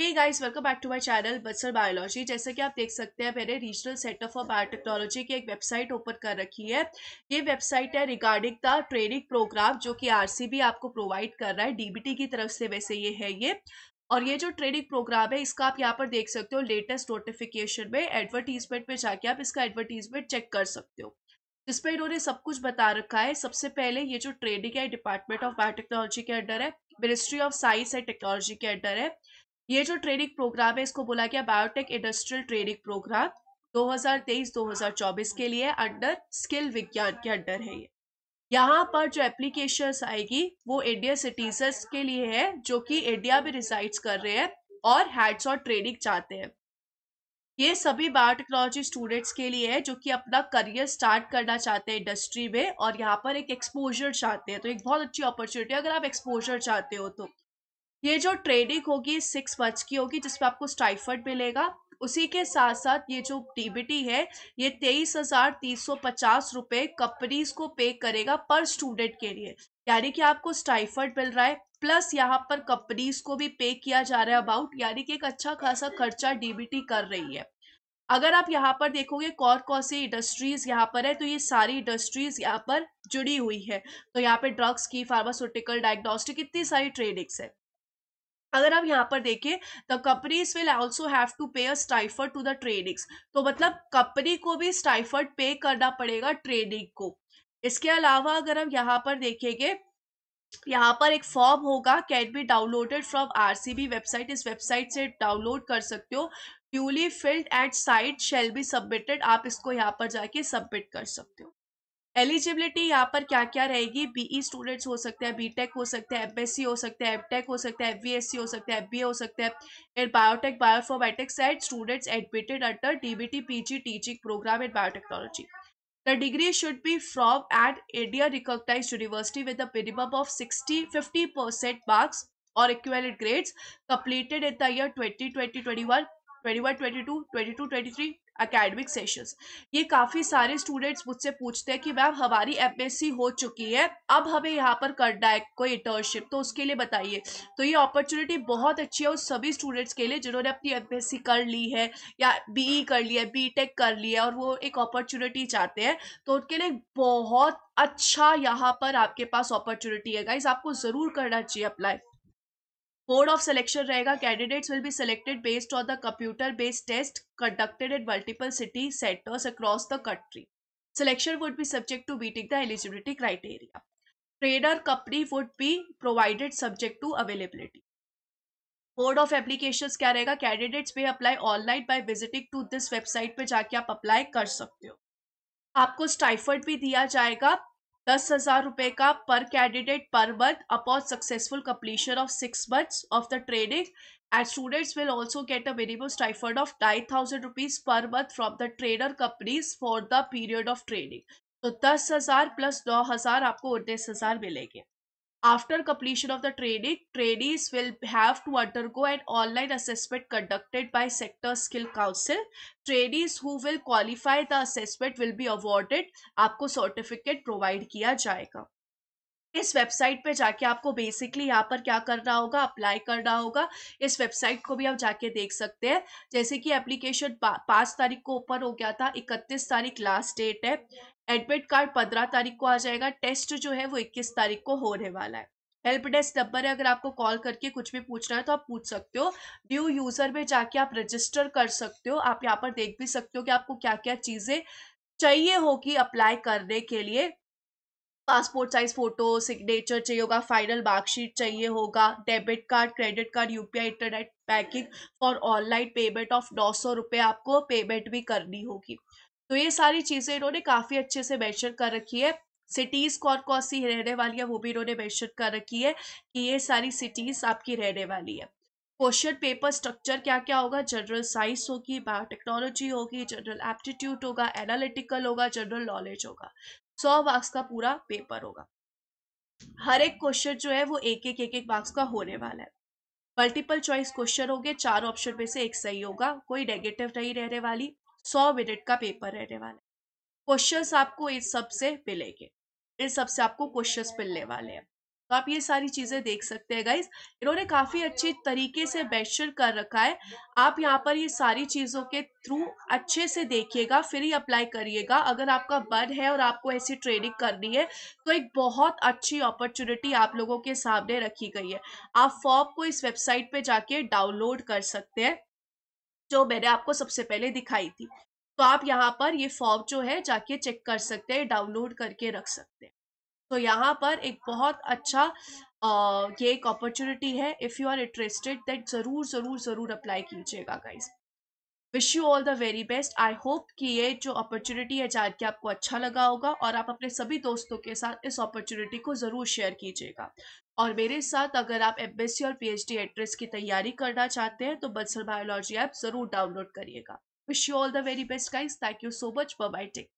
Hey guys welcome back to my channel Bansal biology जैसे कि आप देख सकते हैं मैंने रीजनल सेंटर फॉर बायोटेक्नोलॉजी की एक वेबसाइट ओपन कर रखी है ये वेबसाइट है रिगार्डिंग द ट्रेनिंग प्रोग्राम जो कि आरसीबी आपको प्रोवाइड कर रहा है डीबीटी की तरफ से वैसे ये है ये और ये जो ट्रेनिंग प्रोग्राम है इसका आप यहाँ पर देख सकते हो लेटेस्ट नोटिफिकेशन में एडवर्टीजमेंट में जाके आप इसका एडवर्टीजमेंट चेक कर सकते हो जिसपे इन्होंने सब कुछ बता रखा है सबसे पहले ये जो ट्रेनिंग है डिपार्टमेंट ऑफ बायोटेक्नोलॉजी के अंडर है ministry of science and technology के अंडर है ये जो ट्रेडिंग प्रोग्राम है इसको बोला गया बायोटेक इंडस्ट्रियल ट्रेडिंग प्रोग्राम 2023-2024 के लिए अंडर स्किल विज्ञान के अंडर है ये यहाँ पर जो एप्लीकेशन आएगी वो इंडिया सिटीजन्स के लिए है जो कि इंडिया में रिजाइड्स कर रहे हैं और हैड्स और ट्रेनिंग चाहते हैं ये सभी बायोटेक्नोलॉजी स्टूडेंट्स के लिए है जो कि अपना करियर स्टार्ट करना चाहते हैं इंडस्ट्री में और यहाँ पर एक एक्सपोजर चाहते हैं तो एक बहुत अच्छी अपॉर्चुनिटी अगर आप एक्सपोजर चाहते हो तो ये जो ट्रेडिंग होगी सिक्स मंथ्स की होगी जिसमें आपको स्टाइफर्ड मिलेगा उसी के साथ साथ ये जो डीबीटी है ये तेईस हजार तीन सौ पचास रुपये कंपनीज को पे करेगा पर स्टूडेंट के लिए यानी कि आपको स्टाइफर्ड मिल रहा है प्लस यहाँ पर कंपनीज को भी पे किया जा रहा है अबाउट यानी कि एक अच्छा खासा खर्चा डीबीटी कर रही है अगर आप यहाँ पर देखोगे कौन कौन सी इंडस्ट्रीज यहाँ पर है तो ये सारी इंडस्ट्रीज यहाँ पर जुड़ी हुई है तो यहाँ पे ड्रग्स की फार्मास्यूटिकल डायग्नोस्टिक इतनी सारी ट्रेडिंग्स है अगर आप यहाँ पर देखें the companies will also have to pay a stipend to the trainees तो मतलब कंपनी को भी स्टाइफर्ड पे करना पड़ेगा ट्रेडिंग को इसके अलावा अगर हम यहाँ पर देखेंगे यहाँ पर एक फॉर्म होगा can be downloaded from RCB website इस वेबसाइट से डाउनलोड कर सकते हो duly filled at site shall be submitted आप इसको यहाँ पर जाके सबमिट कर सकते हो एलिजिबिलिटी यहाँ पर क्या क्या रहेगी बीई स्टूडेंट्स e हो सकते हैं बीटेक हो सकते हैं एमएससी हो सकते हैं एमटेक हो सकते हैं एफबीएससी हो सकते हैं एमबीए हो सकते हैं in biotech bioinformatics and students admitted under DBT PG teaching program in biotechnology recognise university with a minimum of sixty fifty percent marks और equivalent grades completed in the year twenty twenty twenty one twenty one twenty two twenty two twenty three academic sessions ये काफ़ी सारे students मुझसे पूछते हैं कि ma'am हमारी M हो चुकी है अब हमें यहाँ पर करना है कोई इंटर्नशिप तो उसके लिए बताइए तो ये अपॉर्चुनिटी बहुत अच्छी है उस सभी स्टूडेंट्स के लिए जिन्होंने अपनी एम कर ली है या ई e कर लिया है टेक कर लिया है और वो एक अपॉर्चुनिटी चाहते हैं तो उनके लिए बहुत अच्छा यहाँ पर आपके पास अपॉर्चुनिटी है गाइज आपको ज़रूर करना चाहिए अप्लाई बोर्ड ऑफ सिलेक्शन रहेगा candidates will be selected based on the computer based test conducted in multiple city centres across the country selection would be subject to meeting the eligibility criteria trainer company would be provided subject to availability board of application क्या रहेगा candidates में apply online by visiting to this website पर जाके आप apply कर सकते हो आपको स्टाइफर्ड भी दिया जाएगा दस हजार रुपए का per candidate per month upon successful completion of six months of the training and students will also get a minimum stipend of nine thousand rupees per month from the trainer companies for the period of training तो दस हजार plus नौ हजार आपको उन्नीस हजार मिलेंगे After completion of the training, trainees will have to undergo an online assessment conducted by Sector Skill Council. Trainees who will qualify the assessment will be awarded. आपको certificate provide किया जाएगा इस वेबसाइट पे जाके आपको बेसिकली यहाँ पर क्या करना होगा अप्लाई करना होगा इस वेबसाइट को भी आप जाके देख सकते हैं जैसे कि एप्लीकेशन पाँच तारीख को ओपन हो गया था इकतीस तारीख लास्ट डेट है एडमिट कार्ड पंद्रह तारीख को आ जाएगा टेस्ट जो है वो इक्कीस तारीख को होने वाला है हेल्प डेस्क नंबर है अगर आपको कॉल करके कुछ भी पूछना है तो आप पूछ सकते हो ड्यू यूज़र में जाके आप रजिस्टर कर सकते हो आप यहाँ पर देख भी सकते हो कि आपको क्या क्या चीज़ें चाहिए होगी अप्लाई करने के लिए पासपोर्ट साइज फोटो सिग्नेचर चाहिए होगा फाइनल मार्कशीट चाहिए होगा debit card credit card UPI internet banking for online payment of नौ सौ रुपये आपको पेमेंट भी करनी होगी तो ये सारी चीज़ें इन्होंने काफ़ी अच्छे से मैंशन कर रखी है सिटीज़ कौन कौन सी रहने वाली है वो भी इन्होंने मैंशन कर रखी है कि ये सारी सिटीज़ आपकी रहने वाली है क्वेश्चन पेपर स्ट्रक्चर क्या क्या होगा जनरल साइंस होगी बायोटेक्नोलॉजी होगी जनरल एप्टीट्यूड होगा एनालिटिकल होगा जनरल नॉलेज होगा सौ मार्क्स का पूरा पेपर होगा हर एक क्वेश्चन जो है वो एक एक एक एक मार्क्स का होने वाला है मल्टीपल चॉइस क्वेश्चन होंगे चार ऑप्शन में से एक सही होगा कोई नेगेटिव नहीं रहने वाली सौ मिनट का पेपर रहने वाला है क्वेश्चन आपको इन सबसे मिलेंगे इन सबसे आपको क्वेश्चन मिलने वाले हैं तो आप ये सारी चीज़ें देख सकते हैं गाइज इन्होंने काफ़ी अच्छे तरीके से बेस्टर कर रखा है आप यहाँ पर ये सारी चीज़ों के थ्रू अच्छे से देखिएगा फिर ही अप्लाई करिएगा अगर आपका बर्ड है और आपको ऐसी ट्रेनिंग करनी है तो एक बहुत अच्छी अपॉर्चुनिटी आप लोगों के सामने रखी गई है आप फॉर्म को इस वेबसाइट पे जाके डाउनलोड कर सकते हैं जो मैंने आपको सबसे पहले दिखाई थी तो आप यहाँ पर ये फॉर्म जो है जाके चेक कर सकते हैं डाउनलोड करके रख सकते हैं तो यहाँ पर एक बहुत अच्छा आ, ये एक अपॉर्चुनिटी है if you are interested that ज़रूर ज़रूर ज़रूर अप्लाई कीजिएगा guys wish you all the very best I hope कि ये जो अपॉर्चुनिटी है जान के आपको अच्छा लगा होगा और आप अपने सभी दोस्तों के साथ इस अपॉर्चुनिटी को ज़रूर शेयर कीजिएगा और मेरे साथ अगर आप एम और पी डी एड्रेस की तैयारी करना चाहते हैं तो बंसल बायोलॉजी ऐप ज़रूर डाउनलोड करिएगा wish you all the very best guys thank you so much bye take